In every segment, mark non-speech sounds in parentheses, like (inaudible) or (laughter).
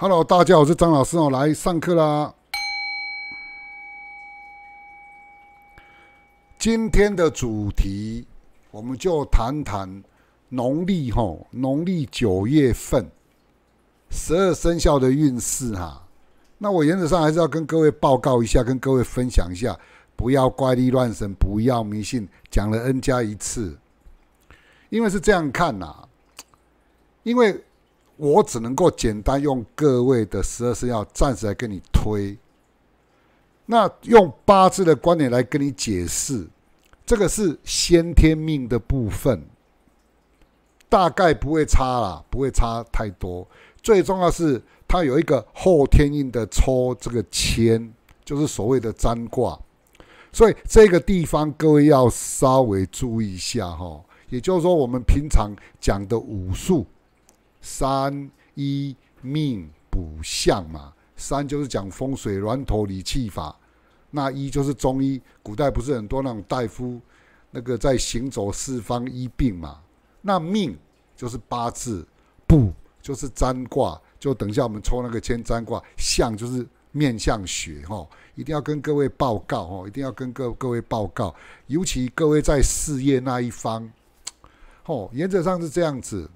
Hello，大家好，我是张老师哦，来上课啦。今天的主题，我们就谈谈农历哈，农历九月份十二生肖的运势哈。那我原则上还是要跟各位报告一下，跟各位分享一下，不要怪力乱神，不要迷信。讲了 n 加一次，因为是这样看呐，因为。我只能够简单用各位的十二生肖暂时来跟你推，那用八字的观点来跟你解释，这个是先天命的部分，大概不会差啦，不会差太多。最重要是它有一个后天印的抽这个签，就是所谓的占卦，所以这个地方各位要稍微注意一下哈。也就是说，我们平常讲的武术。三一命卜相嘛，三就是讲风水峦头理气法，那一就是中医，古代不是很多那种大夫，那个在行走四方医病嘛。那命就是八字，卜就是占卦，就等一下我们抽那个签占卦。相就是面相学哈，一定要跟各位报告哈，一定要跟各各位报告，尤其各位在事业那一方，哦，原则上是这样子。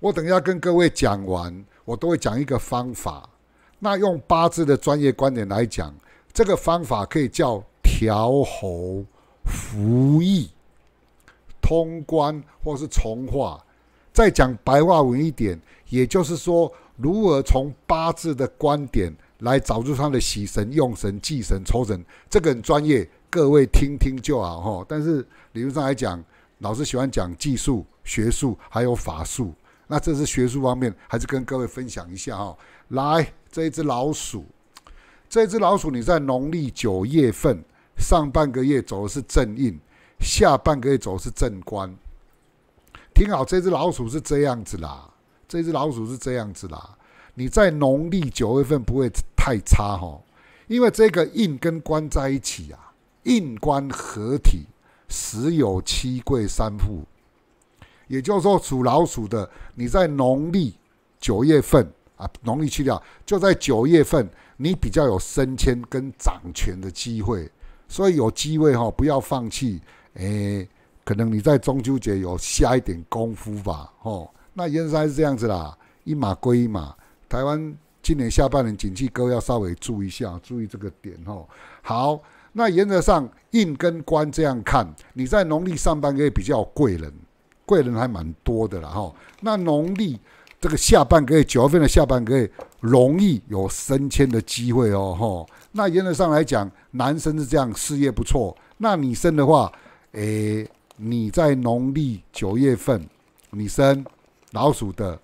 我等一下跟各位讲完，我都会讲一个方法。那用八字的专业观点来讲，这个方法可以叫调喉服役、通关或是从化。再讲白话文一点，也就是说，如何从八字的观点来找出他的喜神、用神、忌神、抽神，这个很专业，各位听听就好哈。但是理论上来讲，老师喜欢讲技术、学术还有法术。那这是学术方面，还是跟各位分享一下哈。来，这一只老鼠，这只老鼠你在农历九月份上半个月走的是正印，下半个月走的是正官。听好，这只老鼠是这样子啦，这只老鼠是这样子啦。你在农历九月份不会太差哈，因为这个印跟官在一起啊，印官合体，时有七贵三富。也就是说，属老鼠的，你在农历九月份啊，农历去掉，就在九月份，你比较有升迁跟掌权的机会，所以有机会哈，不要放弃。诶，可能你在中秋节有下一点功夫吧，哦，那原来是这样子啦，一码归一码。台湾今年下半年景气位要稍微注意一下，注意这个点哦。好，那原则上印跟官这样看，你在农历上半个月比较贵人。贵人还蛮多的啦，哈。那农历这个下半个月，九月份的下半个月，容易有升迁的机会哦，哈。那原则上来讲，男生是这样，事业不错。那女生的话，诶，你在农历九月份，女生老鼠的，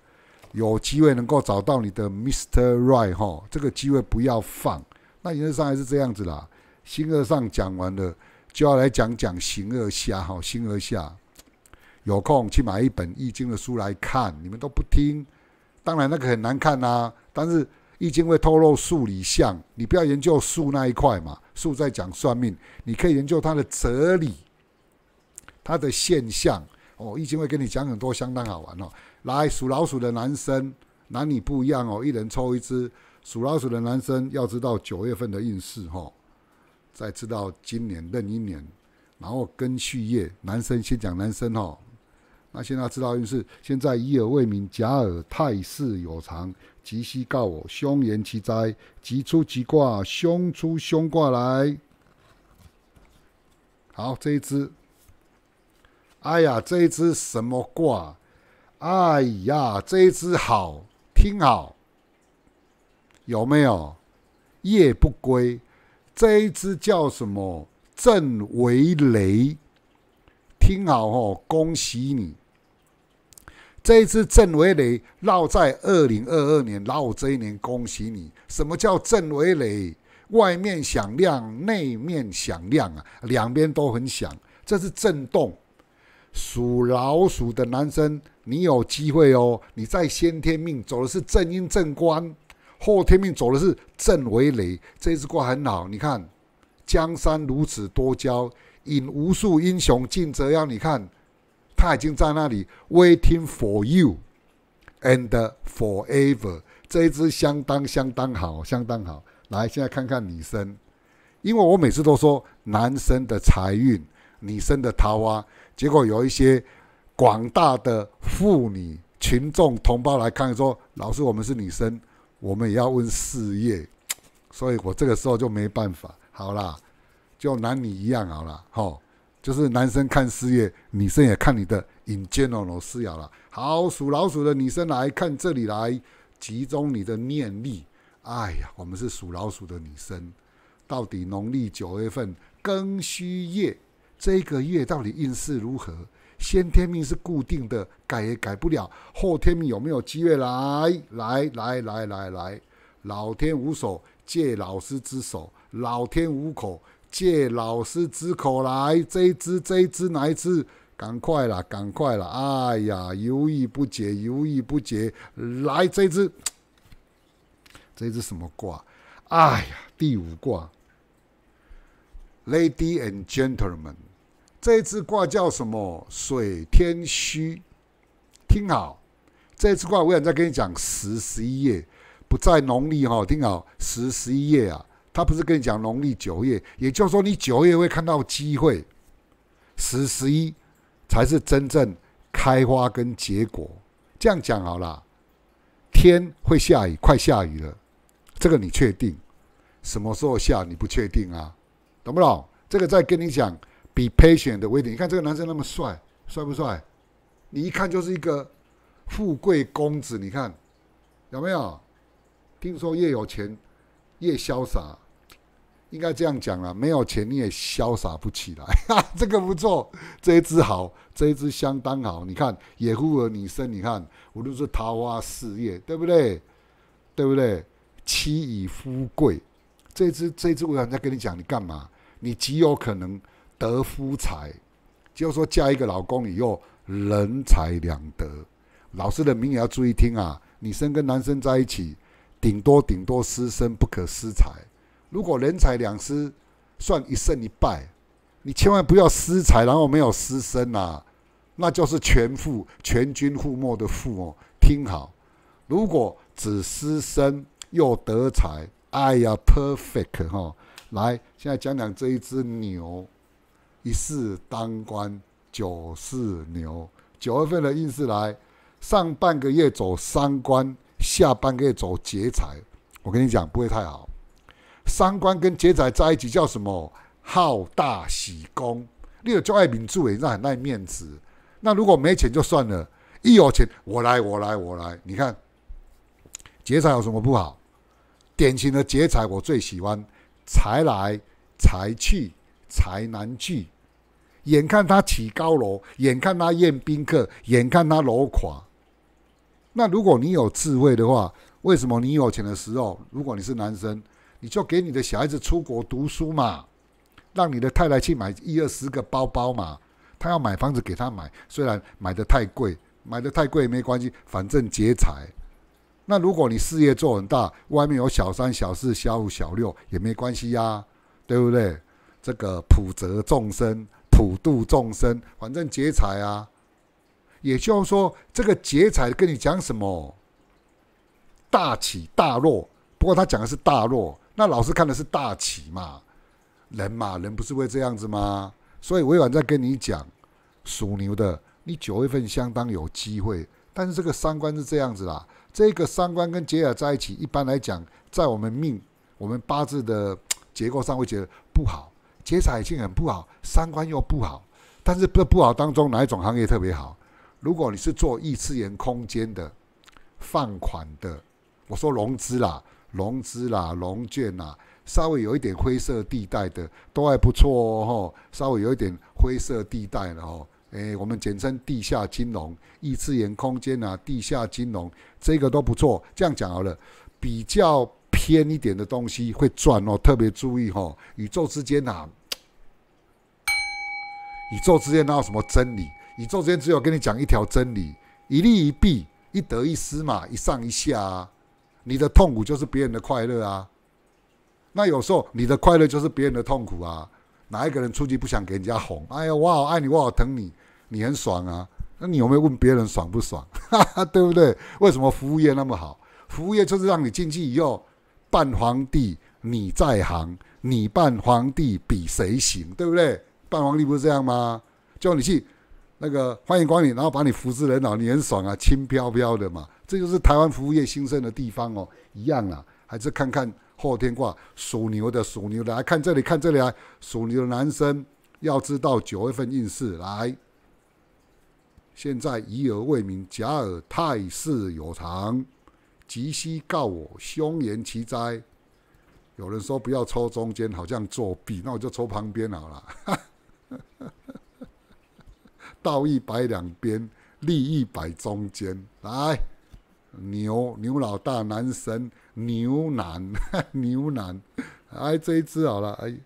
有机会能够找到你的 Mister Right 哈，这个机会不要放。那原则上还是这样子啦。星二上讲完了，就要来讲讲星二下，哈，星二下。有空去买一本《易经》的书来看，你们都不听，当然那个很难看呐。但是《易经》会透露数理象，你不要研究数那一块嘛，数在讲算命，你可以研究它的哲理，它的现象。哦，《易经》会跟你讲很多相当好玩哦。来，属老鼠的男生，男女不一样哦，一人抽一只。属老鼠的男生要知道九月份的运势哈，再知道今年任一年，然后根续叶。男生先讲男生哦。那现在知道运势？现在以耳为名，假耳太世有常。吉兮告我，凶言其灾。吉出吉卦，凶出凶卦来。好，这一只，哎呀，这一只什么卦？哎呀，这一只好听好。有没有夜不归？这一只叫什么？震为雷。听好哦，恭喜你。这一支震为雷，落在二零二二年，老五这一年，恭喜你！什么叫震为磊？外面响亮，内面响亮啊，两边都很响，这是震动。属老鼠的男生，你有机会哦！你在先天命走的是正阴正官，后天命走的是震为雷，这一支卦很好。你看，江山如此多娇，引无数英雄竞折腰。你看。他已经在那里 waiting for you and forever，这一支相当相当好，相当好。来，现在看看女生，因为我每次都说男生的财运，女生的桃花，结果有一些广大的妇女群众同胞来看说，老师，我们是女生，我们也要问事业，(laughs) 所以我这个时候就没办法，好啦，就男女一样好啦，好。就是男生看事业，女生也看你的 in general 私聊了。好，属老鼠的女生来看这里，来集中你的念力。哎呀，我们是属老鼠的女生，到底农历九月份庚戌月这个月到底运势如何？先天命是固定的，改也改不了。后天命有没有机会来来来来来来，老天无手，借老师之手，老天无口。借老师之口来，这一支这一支哪一支？赶快啦，赶快啦！哎呀，犹豫不决，犹豫不决。来，这一支，这一支什么卦？哎呀，第五卦。l a d y and gentlemen，这一支卦叫什么？水天虚，听好，这次卦，我想再跟你讲十十一页，不在农历哈。听好，十十一页啊。他不是跟你讲农历九月，也就是说你九月会看到机会，十十一才是真正开花跟结果。这样讲好了，天会下雨，快下雨了，这个你确定？什么时候下你不确定啊？懂不懂？这个在跟你讲，Be patient 的威力。你看这个男生那么帅，帅不帅？你一看就是一个富贵公子，你看有没有？听说越有钱越潇洒。应该这样讲了，没有钱你也潇洒不起来。(laughs) 这个不错，这一只好，这一只相当好。你看，野狐和女生，你看，我都是桃花事业，对不对？对不对？妻以夫贵，这只，这只，我想再跟你讲，你干嘛？你极有可能得夫财，就说嫁一个老公以后，人财两得。老师的名也要注意听啊。女生跟男生在一起，顶多顶多失身，不可失财。如果人财两失，算一胜一败，你千万不要失财，然后没有失身呐，那就是全负全军覆没的负哦。听好，如果只失身又得财，哎呀，perfect 哈。来，现在讲讲这一只牛，一四当官九四牛，九月份的运势来，上半个月走三官，下半个月走劫财，我跟你讲不会太好。三观跟劫财在一起叫什么？好大喜功，你有焦爱民诸也那很爱面子。那如果没钱就算了，一有钱我来，我来，我来。你看劫财有什么不好？典型的劫财，我最喜欢。财来财去财难聚，眼看他起高楼，眼看他宴宾客，眼看他楼垮。那如果你有智慧的话，为什么你有钱的时候，如果你是男生？你就给你的小孩子出国读书嘛，让你的太太去买一二十个包包嘛，他要买房子给他买，虽然买的太贵，买的太贵也没关系，反正劫财。那如果你事业做很大，外面有小三、小四、小五、小六也没关系啊，对不对？这个普泽众生、普度众生，反正劫财啊。也就是说，这个劫财跟你讲什么？大起大落，不过他讲的是大落。那老师看的是大起嘛，人嘛，人不是会这样子吗？所以委婉在跟你讲，属牛的，你九月份相当有机会。但是这个三观是这样子啦，这个三观跟杰尔在一起，一般来讲，在我们命、我们八字的结构上会觉得不好，劫财性很不好，三观又不好。但是不不好当中哪一种行业特别好？如果你是做异次元空间的放款的，我说融资啦。融资啦，融券啦，稍微有一点灰色地带的都还不错哦。稍微有一点灰色地带的哦，哎，我们简称地下金融、异次元空间啊，地下金融这个都不错。这样讲好了，比较偏一点的东西会赚哦，特别注意哈。宇宙之间啊，宇宙之间哪有什么真理？宇宙之间只有跟你讲一条真理：一利一弊，一得一失嘛，一上一下。你的痛苦就是别人的快乐啊，那有时候你的快乐就是别人的痛苦啊。哪一个人出去不想给人家哄？哎呀，我好爱你，我好疼你，你很爽啊。那你有没有问别人爽不爽？(laughs) 对不对？为什么服务业那么好？服务业就是让你进去以后扮皇帝，你在行，你扮皇帝比谁行，对不对？扮皇帝不是这样吗？叫你去。那个欢迎光临，然后把你扶至人脑，你很爽啊，轻飘飘的嘛。这就是台湾服务业兴盛的地方哦，一样啊。还是看看后天卦，属牛的属牛的，来看这里，看这里啊。属牛的男生要知道九月份运势来。现在以耳为名，假而太世有常，即兮告我，凶言其灾。有人说不要抽中间，好像作弊，那我就抽旁边好了。道一百两边，立一百中间。来，牛牛老大男神牛男 (laughs) 牛男，哎这一只好了哎，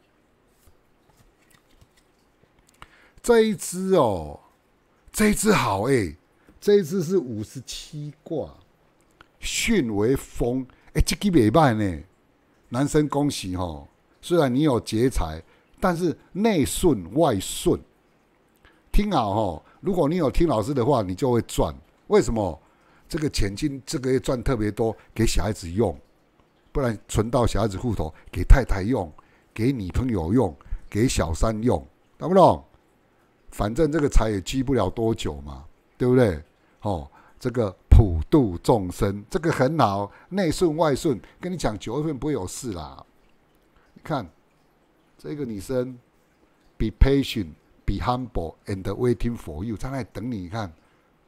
这一只哦，这一只好哎，这一只是五十七卦，巽为风，哎这个没办呢，男生恭喜哦，虽然你有劫财，但是内顺外顺。听好吼！如果你有听老师的话，你就会赚。为什么这个钱金这个月赚特别多，给小孩子用，不然存到小孩子户头，给太太用，给女朋友用，给小三用，懂不懂？反正这个财也积不了多久嘛，对不对？哦，这个普度众生，这个很好，内顺外顺。跟你讲，九月份不会有事啦。你看这个女生，Be patient。Be humble and waiting for you，在那里等你。你看，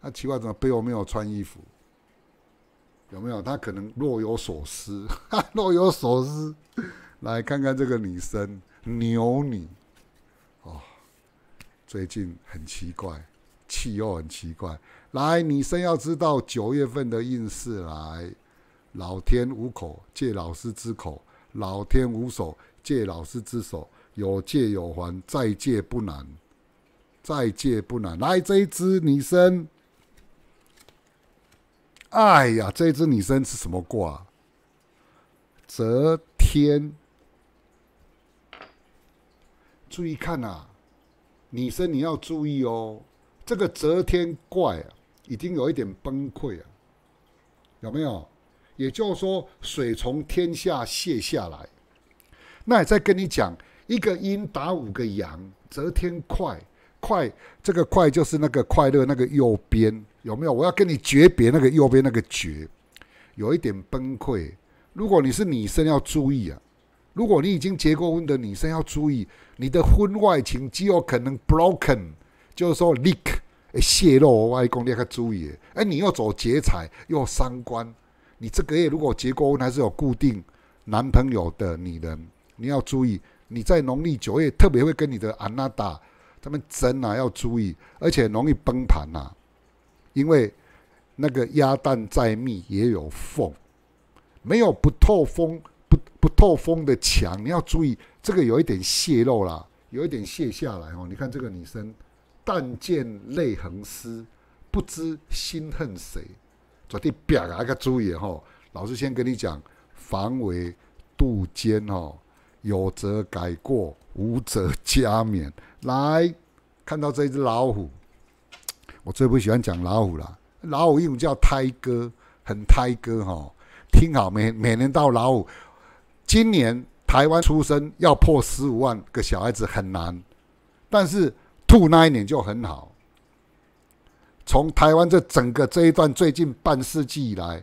那奇怪，怎么背后没有穿衣服？有没有？他可能若有所思，(laughs) 若有所思。来看看这个女生，牛女哦。最近很奇怪，气候很奇怪。来，女生要知道九月份的运势。来，老天无口，借老师之口；老天无手，借老师之手。有借有还，再借不难。再借不难，来这一只女生。哎呀，这一只女生是什么卦？泽天。注意看呐，女生你要注意哦，这个泽天怪啊，已经有一点崩溃啊，有没有？也就是说，水从天下泄下来，那也在跟你讲一个阴打五个阳，泽天快。快！这个快就是那个快乐，那个右边有没有？我要跟你诀别，那个右边那个诀，有一点崩溃。如果你是女生，要注意啊！如果你已经结过婚的女生，要注意你的婚外情极有可能 broken，就是说 leak，泄露。外公，你要注意，哎，你要走劫财又伤官。你这个月如果结过婚还是有固定男朋友的女人，你要注意，你在农历九月特别会跟你的安娜打。他们真啊要注意，而且容易崩盘呐，因为那个鸭蛋再密也有缝，没有不透风不不透风的墙。你要注意，这个有一点泄漏啦，有一点泄下来哦。你看这个女生，但见泪痕湿，不知心恨谁。昨天表啊个注意吼，老师先跟你讲，防微杜渐哦，有则改过，无则加勉。来看到这只老虎，我最不喜欢讲老虎了。老虎英文叫胎哥，很胎哥哈。听好，每每年到老虎，今年台湾出生要破十五万个小孩子很难，但是兔那一年就很好。从台湾这整个这一段最近半世纪以来，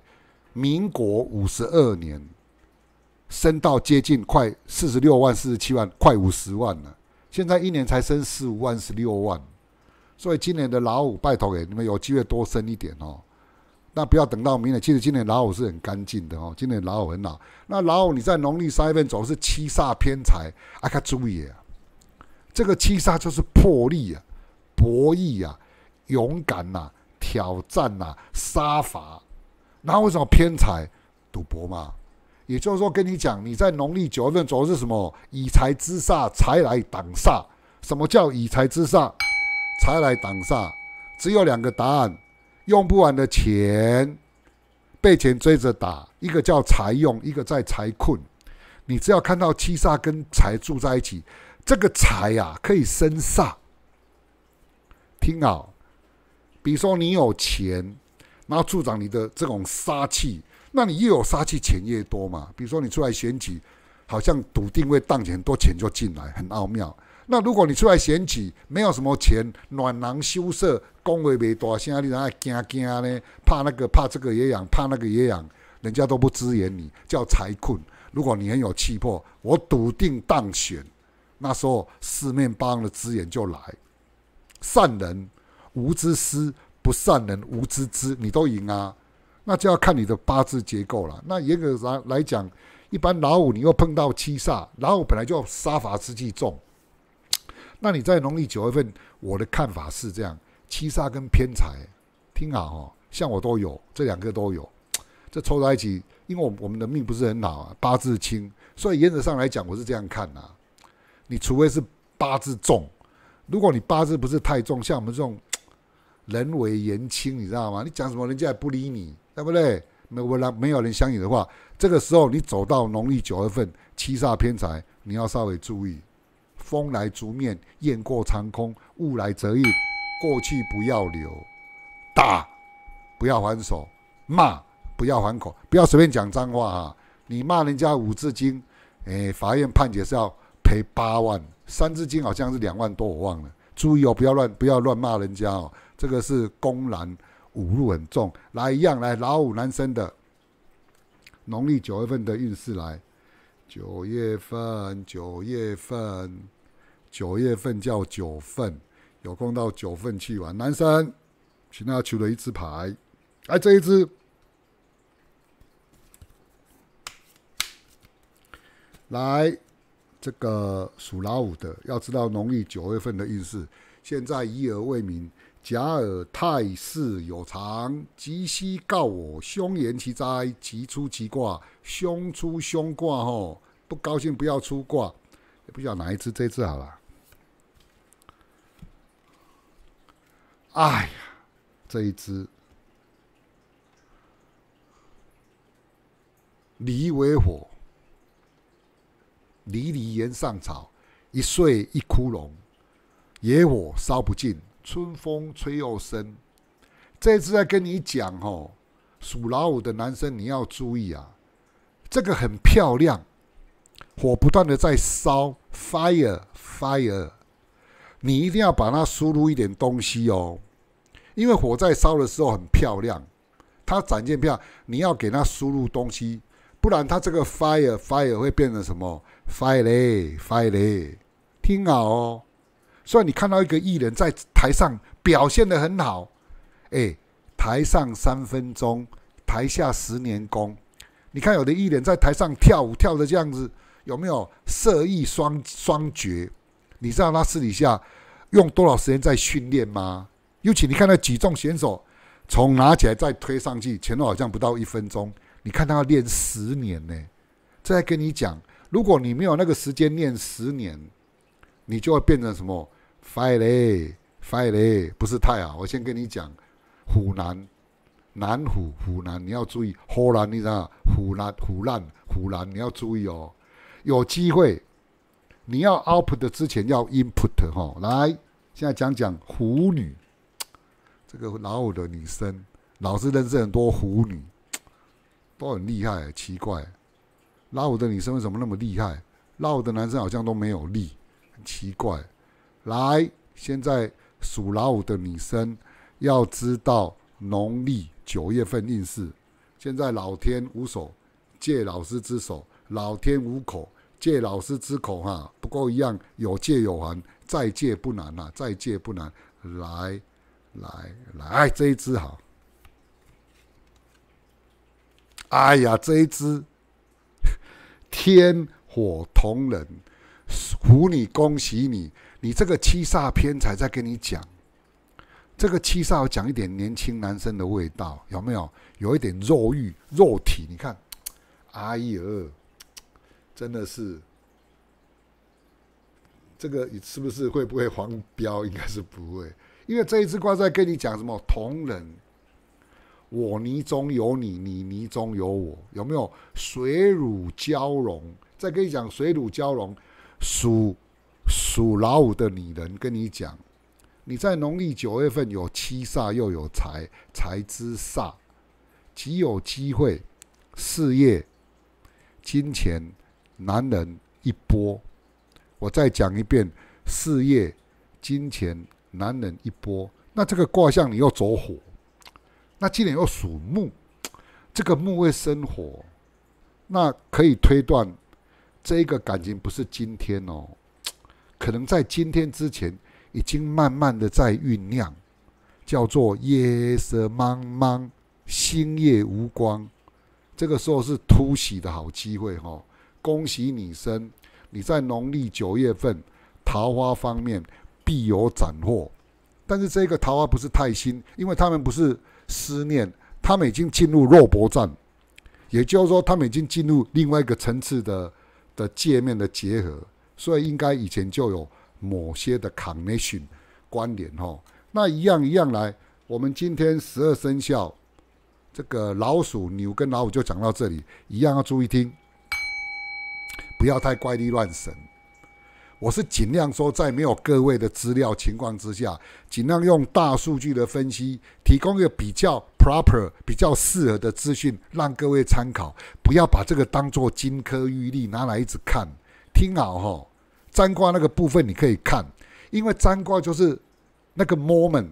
民国五十二年，升到接近快四十六万、四十七万、快五十万了。现在一年才升四五万、十六万，所以今年的老五，拜托给你们有机会多升一点哦。那不要等到明年。其实今年老五是很干净的哦，今年老五很老。那老五你在农历三月份总是七煞偏财，啊要注意啊，这个七煞就是魄力啊、博弈啊、勇敢呐、挑战呐、杀伐。那为什么偏财？赌博嘛。也就是说，跟你讲，你在农历九月份走的是什么？以财之煞，财来挡煞。什么叫以财之煞？财来挡煞？只有两个答案：用不完的钱，被钱追着打。一个叫财用，一个在财困。你只要看到七煞跟财住在一起，这个财呀可以生煞。听好，比如说你有钱，然后助长你的这种杀气。那你越有杀气，钱越多嘛。比如说你出来选举，好像笃定会赚很多钱就进来，很奥妙。那如果你出来选举没有什么钱，暖囊羞涩，公位未多，现在你人也惊惊呢，怕那个怕这个也养，怕那个也养，人家都不支援你，叫财困。如果你很有气魄，我笃定当选，那时候四面八方的资源就来。善人无知思，不善人无知知，你都赢啊。那就要看你的八字结构了。那严格上来讲，一般老五你又碰到七煞，老五本来就杀伐之气重。那你在农历九月份，我的看法是这样：七煞跟偏财，听好哦，像我都有这两个都有，这凑在一起，因为我我们的命不是很老，八字轻，所以原则上来讲，我是这样看的。你除非是八字重，如果你八字不是太重，像我们这种人为言轻，你知道吗？你讲什么，人家也不理你。对不对？那我让没有人相信的话，这个时候你走到农历九月份，七煞偏财，你要稍微注意。风来竹面，雁过长空，雾来则眼，过去不要留。打不要还手，骂不要还口，不要随便讲脏话啊！你骂人家五字经，哎，法院判决是要赔八万，三字经好像是两万多，我忘了。注意哦，不要乱，不要乱骂人家哦，这个是公然。五路很重，来一样来，老五男生的农历九月份的运势来。九月份，九月份，九月份叫九份，有空到九份去玩。男生，请他取了一支牌，来这一支。来，这个属老五的，要知道农历九月份的运势，现在一而未明。假尔泰世有常，吉兮告我凶。言其灾，吉出其卦，凶出凶卦。吼，不高兴不要出卦，也不晓得哪一只，这一只好了。哎呀，这一只离为火，离离原上草，一岁一枯荣，野火烧不尽。春风吹又生，这次在跟你讲哦，属老虎的男生你要注意啊，这个很漂亮，火不断的在烧，fire fire，你一定要把它输入一点东西哦，因为火在烧的时候很漂亮，它展现漂亮，你要给它输入东西，不然它这个 fire fire 会变成什么 f i r e f i r e 听好。哦。所以你看到一个艺人，在台上表现的很好，哎，台上三分钟，台下十年功。你看有的艺人，在台上跳舞跳的这样子，有没有色艺双双绝？你知道他私底下用多少时间在训练吗？尤其你看那举重选手，从拿起来再推上去，前后好像不到一分钟，你看他要练十年呢。再跟你讲，如果你没有那个时间练十年，你就会变成什么？快嘞，快嘞，不是太好。我先跟你讲，湖南，南湖，湖南，你要注意，湖南你知道虎湖南，湖南，湖南，你要注意哦。有机会，你要 o up 的之前要 input 哈。来，现在讲讲虎女，这个老五的女生，老是认识很多虎女，都很厉害，奇怪。拉舞的女生为什么那么厉害？拉舞的男生好像都没有力，很奇怪。来，现在属老虎的女生要知道农历九月份运势。现在老天无手借老师之手，老天无口借老师之口啊！不过一样有借有还，再借不难啊，再借不难。来，来，来，这一只好。哎呀，这一只天火同人，虎你，恭喜你！你这个七煞偏财在跟你讲，这个七煞讲一点年轻男生的味道有没有？有一点肉欲、肉体，你看，哎呀，真的是，这个是不是会不会黄标？应该是不会，因为这一支卦在跟你讲什么同人，我泥中有你，你泥中有我，有没有水乳交融？再跟你讲水乳交融，属。属老五的女人跟你讲，你在农历九月份有七煞，又有财财之煞，极有机会事业、金钱、男人一波。我再讲一遍，事业、金钱、男人一波。那这个卦象你又走火，那既然又属木，这个木会生火，那可以推断这一个感情不是今天哦。可能在今天之前，已经慢慢的在酝酿，叫做夜色茫茫，星夜无光。这个时候是突袭的好机会，哈！恭喜女生，你在农历九月份桃花方面必有斩获。但是这个桃花不是太新，因为他们不是思念，他们已经进入肉搏战，也就是说，他们已经进入另外一个层次的的界面的结合。所以应该以前就有某些的 connection 关联哈，那一样一样来。我们今天十二生肖这个老鼠、牛跟老虎就讲到这里，一样要注意听，不要太怪力乱神。我是尽量说在没有各位的资料情况之下，尽量用大数据的分析，提供一个比较 proper、比较适合的资讯让各位参考，不要把这个当做金科玉律拿来一直看。听好哈，占卦那个部分你可以看，因为占卦就是那个 moment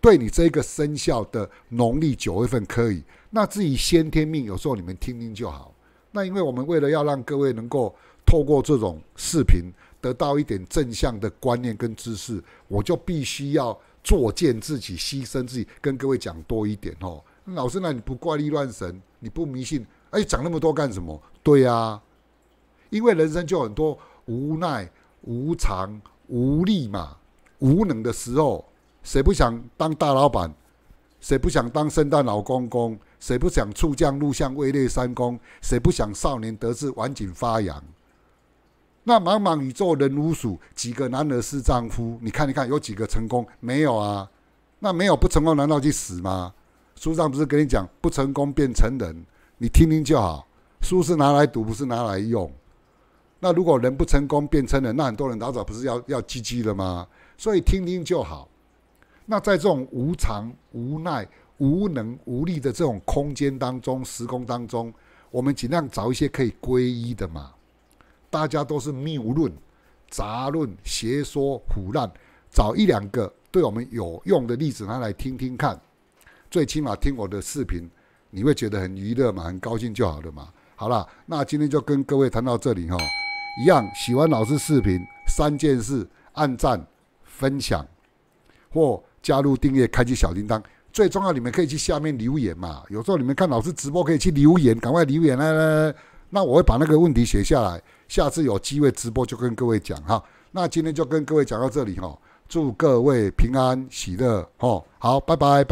对你这个生肖的农历九月份可以。那至于先天命，有时候你们听听就好。那因为我们为了要让各位能够透过这种视频得到一点正向的观念跟知识，我就必须要作践自己、牺牲自己，跟各位讲多一点哦。老师，那你不怪力乱神，你不迷信，哎，讲那么多干什么？对呀。因为人生就很多无奈、无常、无力嘛，无能的时候，谁不想当大老板？谁不想当圣诞老公公？谁不想出将入相、位列三公？谁不想少年得志、晚景发扬？那茫茫宇宙人无数，几个男儿是丈夫？你看一看，有几个成功？没有啊！那没有不成功，难道去死吗？书上不是跟你讲，不成功变成人，你听听就好。书是拿来读，不是拿来用。那如果人不成功，变成了那很多人老早不是要要积极了吗？所以听听就好。那在这种无常、无奈、无能、无力的这种空间当中、时空当中，我们尽量找一些可以皈依的嘛。大家都是谬论、杂论、邪说、腐烂，找一两个对我们有用的例子拿来听听看。最起码听我的视频，你会觉得很娱乐嘛，很高兴就好了嘛。好了，那今天就跟各位谈到这里哈。一样喜欢老师视频，三件事按赞、分享或加入订阅，开启小铃铛。最重要，你们可以去下面留言嘛。有时候你们看老师直播，可以去留言，赶快留言来。那我会把那个问题写下来，下次有机会直播就跟各位讲哈。那今天就跟各位讲到这里哈，祝各位平安喜乐哦。好，拜拜。